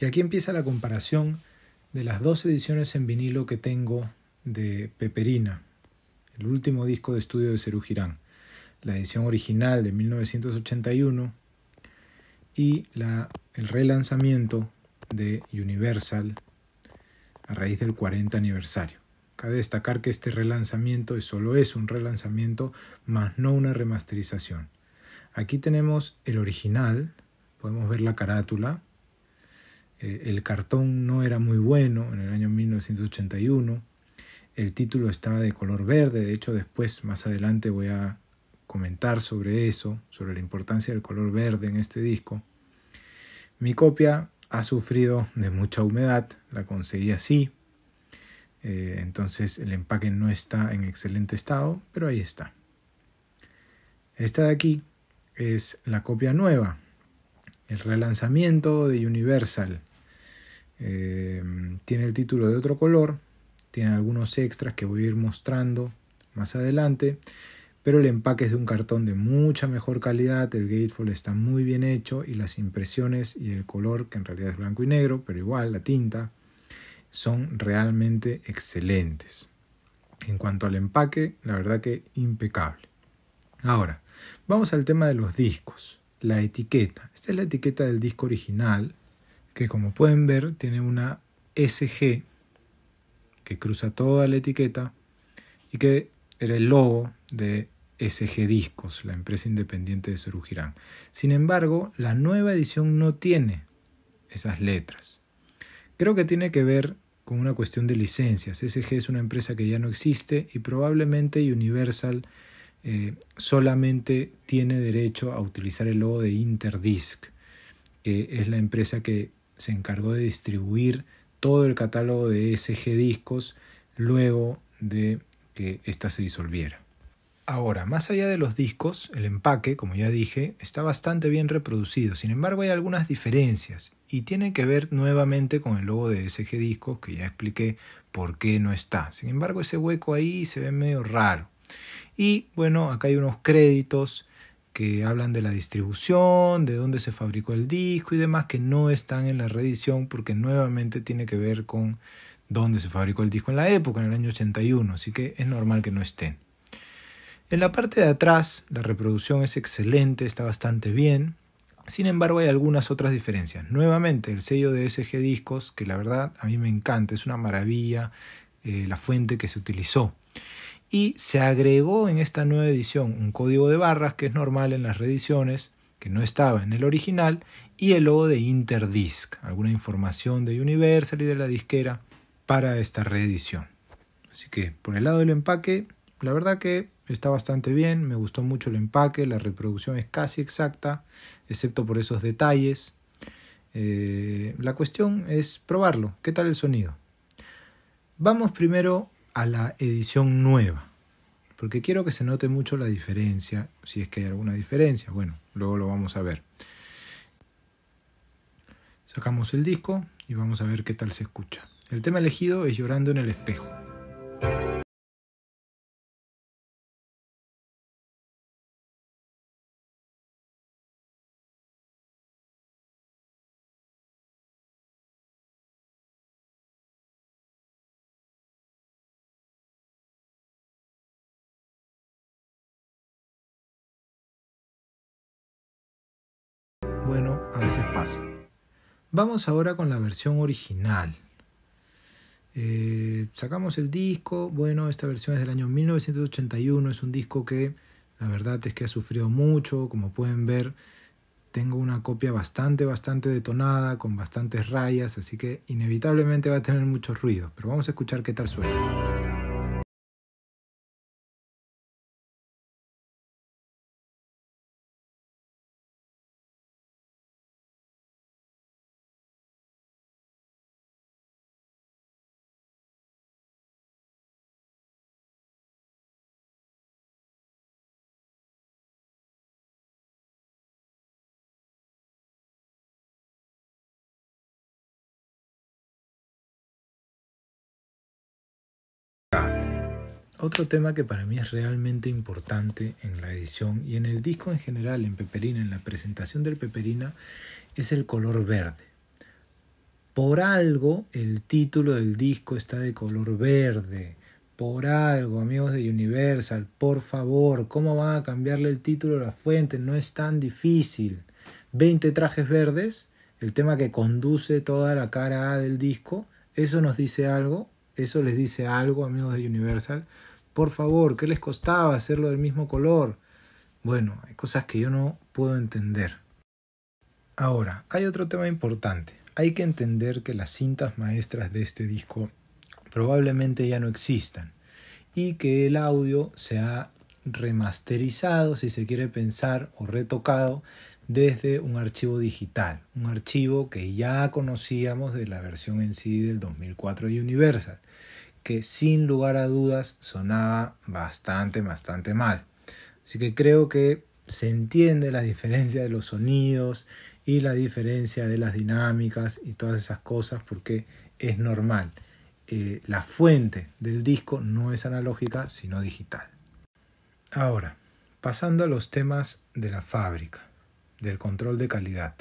Y aquí empieza la comparación de las dos ediciones en vinilo que tengo de Peperina, el último disco de estudio de Cerú la edición original de 1981 y el relanzamiento de Universal a raíz del 40 aniversario. Cabe destacar que este relanzamiento solo es un relanzamiento, más no una remasterización. Aquí tenemos el original, podemos ver la carátula, eh, el cartón no era muy bueno en el año 1981, el título estaba de color verde, de hecho después, más adelante, voy a comentar sobre eso, sobre la importancia del color verde en este disco. Mi copia ha sufrido de mucha humedad, la conseguí así, eh, entonces el empaque no está en excelente estado, pero ahí está. Esta de aquí es la copia nueva, el relanzamiento de Universal. Eh, tiene el título de otro color, tiene algunos extras que voy a ir mostrando más adelante, pero el empaque es de un cartón de mucha mejor calidad, el gatefold está muy bien hecho y las impresiones y el color, que en realidad es blanco y negro, pero igual la tinta, son realmente excelentes. En cuanto al empaque, la verdad que impecable. Ahora, vamos al tema de los discos, la etiqueta. Esta es la etiqueta del disco original, que como pueden ver tiene una SG que cruza toda la etiqueta y que era el logo de SG Discos, la empresa independiente de Surugirán. Sin embargo, la nueva edición no tiene esas letras. Creo que tiene que ver con una cuestión de licencias. SG es una empresa que ya no existe y probablemente Universal eh, solamente tiene derecho a utilizar el logo de Interdisc, que es la empresa que se encargó de distribuir todo el catálogo de SG Discos luego de que ésta se disolviera. Ahora, más allá de los discos, el empaque, como ya dije, está bastante bien reproducido. Sin embargo, hay algunas diferencias y tiene que ver nuevamente con el logo de SG Discos, que ya expliqué por qué no está. Sin embargo, ese hueco ahí se ve medio raro. Y bueno, acá hay unos créditos que hablan de la distribución, de dónde se fabricó el disco y demás que no están en la reedición porque nuevamente tiene que ver con dónde se fabricó el disco en la época, en el año 81, así que es normal que no estén. En la parte de atrás la reproducción es excelente, está bastante bien, sin embargo, hay algunas otras diferencias. Nuevamente, el sello de SG Discos, que la verdad a mí me encanta, es una maravilla eh, la fuente que se utilizó y se agregó en esta nueva edición un código de barras que es normal en las reediciones, que no estaba en el original, y el logo de Interdisc, alguna información de Universal y de la disquera para esta reedición. Así que por el lado del empaque, la verdad que está bastante bien, me gustó mucho el empaque, la reproducción es casi exacta, excepto por esos detalles. Eh, la cuestión es probarlo, ¿qué tal el sonido? Vamos primero a la edición nueva. Porque quiero que se note mucho la diferencia, si es que hay alguna diferencia. Bueno, luego lo vamos a ver. Sacamos el disco y vamos a ver qué tal se escucha. El tema elegido es Llorando en el espejo. veces pasa. Vamos ahora con la versión original. Eh, sacamos el disco, bueno, esta versión es del año 1981, es un disco que la verdad es que ha sufrido mucho, como pueden ver, tengo una copia bastante, bastante detonada, con bastantes rayas, así que inevitablemente va a tener mucho ruido, pero vamos a escuchar qué tal suena. Otro tema que para mí es realmente importante en la edición y en el disco en general, en Peperina, en la presentación del Peperina, es el color verde. Por algo el título del disco está de color verde. Por algo, amigos de Universal, por favor, ¿cómo van a cambiarle el título a la fuente? No es tan difícil. 20 trajes verdes, el tema que conduce toda la cara A del disco, eso nos dice algo, eso les dice algo, amigos de Universal por favor, ¿qué les costaba hacerlo del mismo color? Bueno, hay cosas que yo no puedo entender. Ahora, hay otro tema importante. Hay que entender que las cintas maestras de este disco probablemente ya no existan y que el audio se ha remasterizado, si se quiere pensar, o retocado desde un archivo digital, un archivo que ya conocíamos de la versión en CD del 2004 Universal que sin lugar a dudas sonaba bastante, bastante mal. Así que creo que se entiende la diferencia de los sonidos y la diferencia de las dinámicas y todas esas cosas porque es normal. Eh, la fuente del disco no es analógica sino digital. Ahora, pasando a los temas de la fábrica, del control de calidad.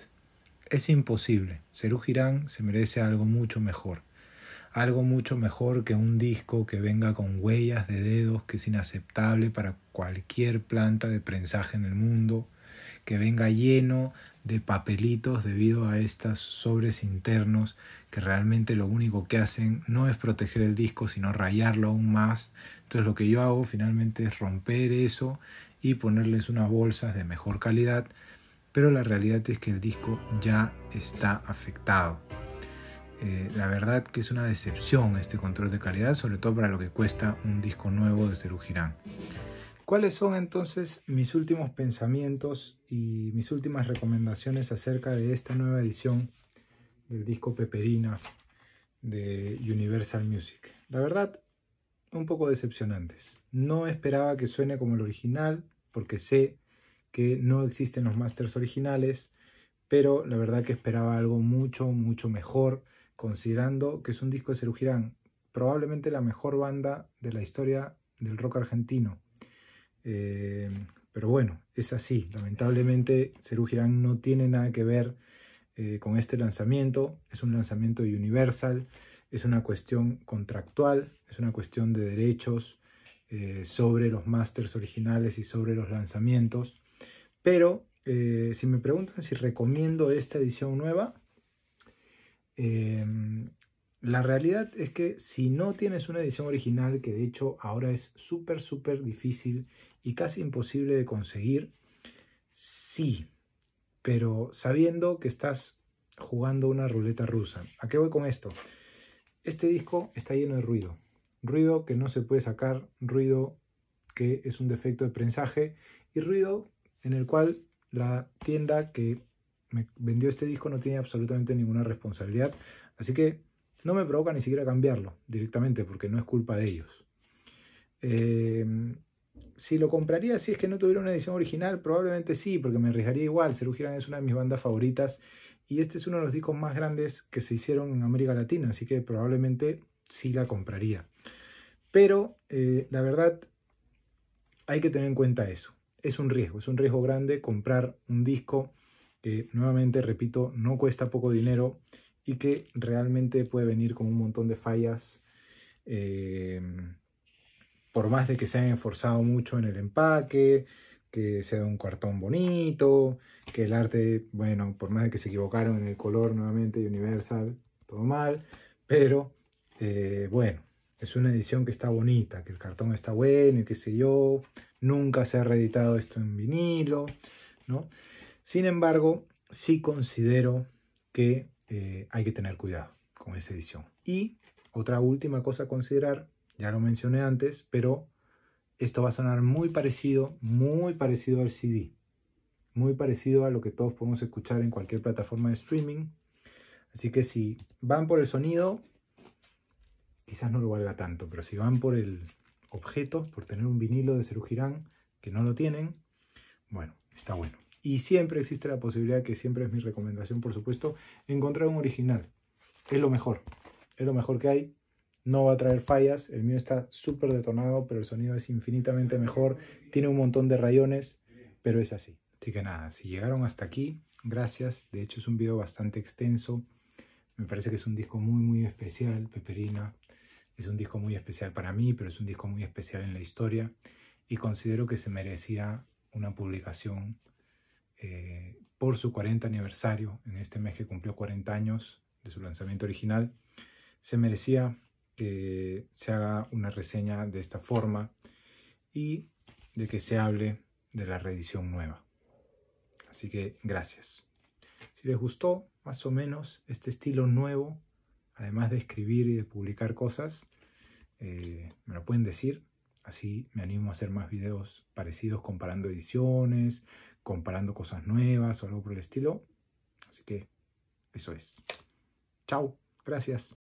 Es imposible, Cerú Girán se merece algo mucho mejor algo mucho mejor que un disco que venga con huellas de dedos, que es inaceptable para cualquier planta de prensaje en el mundo, que venga lleno de papelitos debido a estos sobres internos que realmente lo único que hacen no es proteger el disco, sino rayarlo aún más. Entonces lo que yo hago finalmente es romper eso y ponerles unas bolsas de mejor calidad, pero la realidad es que el disco ya está afectado. Eh, la verdad que es una decepción este control de calidad, sobre todo para lo que cuesta un disco nuevo de Cerugirán. ¿Cuáles son entonces mis últimos pensamientos y mis últimas recomendaciones acerca de esta nueva edición del disco Peperina de Universal Music? La verdad, un poco decepcionantes. No esperaba que suene como el original, porque sé que no existen los masters originales, pero la verdad que esperaba algo mucho, mucho mejor considerando que es un disco de Serú probablemente la mejor banda de la historia del rock argentino. Eh, pero bueno, es así. Lamentablemente, Serú Girán no tiene nada que ver eh, con este lanzamiento. Es un lanzamiento Universal, es una cuestión contractual, es una cuestión de derechos eh, sobre los masters originales y sobre los lanzamientos. Pero si me preguntan si recomiendo esta edición nueva, Em, la realidad es que si no tienes una edición original, que de hecho ahora es súper, súper difícil y casi imposible de conseguir, sí, pero sabiendo que estás jugando una ruleta rusa. ¿A qué voy con esto? Este disco está lleno de ruido. Ruido que no se puede sacar, ruido que es un defecto de prensaje y ruido en el cual la tienda que me vendió este disco no tiene absolutamente ninguna responsabilidad. Así que no me provoca ni siquiera cambiarlo directamente porque no es culpa de ellos. Em, si lo compraría si es que no tuviera una edición original, probablemente sí, porque me arriesgaría igual. Serú es una de mis bandas favoritas y este es uno de los discos más grandes que se hicieron en América Latina, así que probablemente sí la compraría. Pero eh, la verdad, hay que tener en cuenta eso. Es un riesgo, es un riesgo grande comprar un disco que nuevamente, repito, no cuesta poco dinero y que realmente puede venir con un montón de fallas. Eh, por más de que se hayan esforzado mucho en el empaque, que sea un cartón bonito, que el arte, bueno, por más de que se equivocaron en el color nuevamente, Universal, todo mal, pero eh, bueno, es una edición que está bonita, que el cartón está bueno y qué sé yo, nunca se ha reeditado esto en vinilo, ¿no? Sin embargo, sí considero que eh, hay que tener cuidado con esa edición. Y otra última cosa a considerar, ya lo mencioné antes, pero esto va a sonar muy parecido, muy parecido al CD, muy parecido a lo que todos podemos escuchar en cualquier plataforma de streaming. Así que si van por el sonido, quizás no lo valga tanto, pero si van por el objeto, por tener un vinilo de cerujirán, que no lo tienen, bueno, está bueno. Y siempre existe la posibilidad, que siempre es mi recomendación, por supuesto, encontrar un original. Es lo mejor. Es lo mejor que hay. No va a traer fallas. El mío está súper detonado, pero el sonido es infinitamente mejor. Tiene un montón de rayones, pero es así. Así que nada, si llegaron hasta aquí, gracias. De hecho es un video bastante extenso. Me parece que es un disco muy, muy especial, Peperina. Es un disco muy especial para mí, pero es un disco muy especial en la historia. Y considero que se merecía una publicación eh, por su 40 aniversario, en este mes que cumplió 40 años de su lanzamiento original, se merecía que se haga una reseña de esta forma y de que se hable de la reedición nueva. Así que gracias. Si les gustó más o menos este estilo nuevo, además de escribir y de publicar cosas, eh, me lo pueden decir. Así me animo a hacer más videos parecidos comparando ediciones, comparando cosas nuevas o algo por el estilo. Así que eso es. Chao, gracias.